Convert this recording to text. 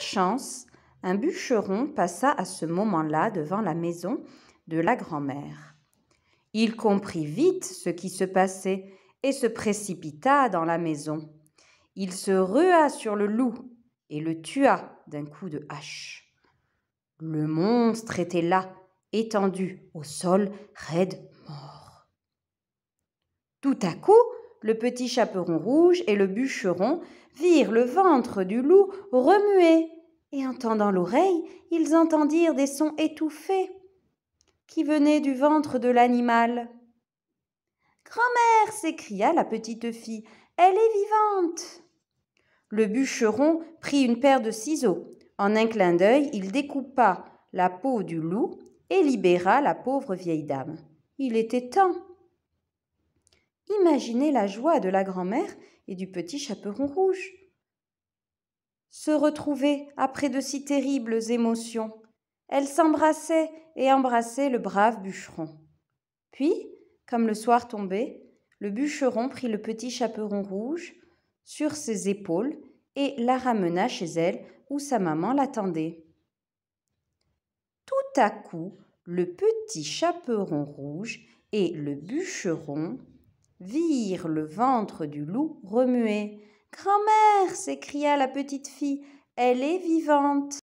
chance, un bûcheron passa à ce moment-là devant la maison de la grand-mère. Il comprit vite ce qui se passait et se précipita dans la maison. Il se rua sur le loup et le tua d'un coup de hache. Le monstre était là, étendu au sol, raide mort. Tout à coup, le petit chaperon rouge et le bûcheron virent le ventre du loup remuer, et entendant l'oreille, ils entendirent des sons étouffés qui venaient du ventre de l'animal. Grand-mère s'écria la petite fille, elle est vivante. Le bûcheron prit une paire de ciseaux. En un clin d'œil, il découpa la peau du loup et libéra la pauvre vieille dame. Il était temps. Imaginez la joie de la grand-mère et du petit chaperon rouge. Se retrouver après de si terribles émotions, elle s'embrassait et embrassait le brave bûcheron. Puis, comme le soir tombait, le bûcheron prit le petit chaperon rouge sur ses épaules et la ramena chez elle où sa maman l'attendait. Tout à coup, le petit chaperon rouge et le bûcheron vire le ventre du loup remué. Grand-mère s'écria la petite fille, elle est vivante.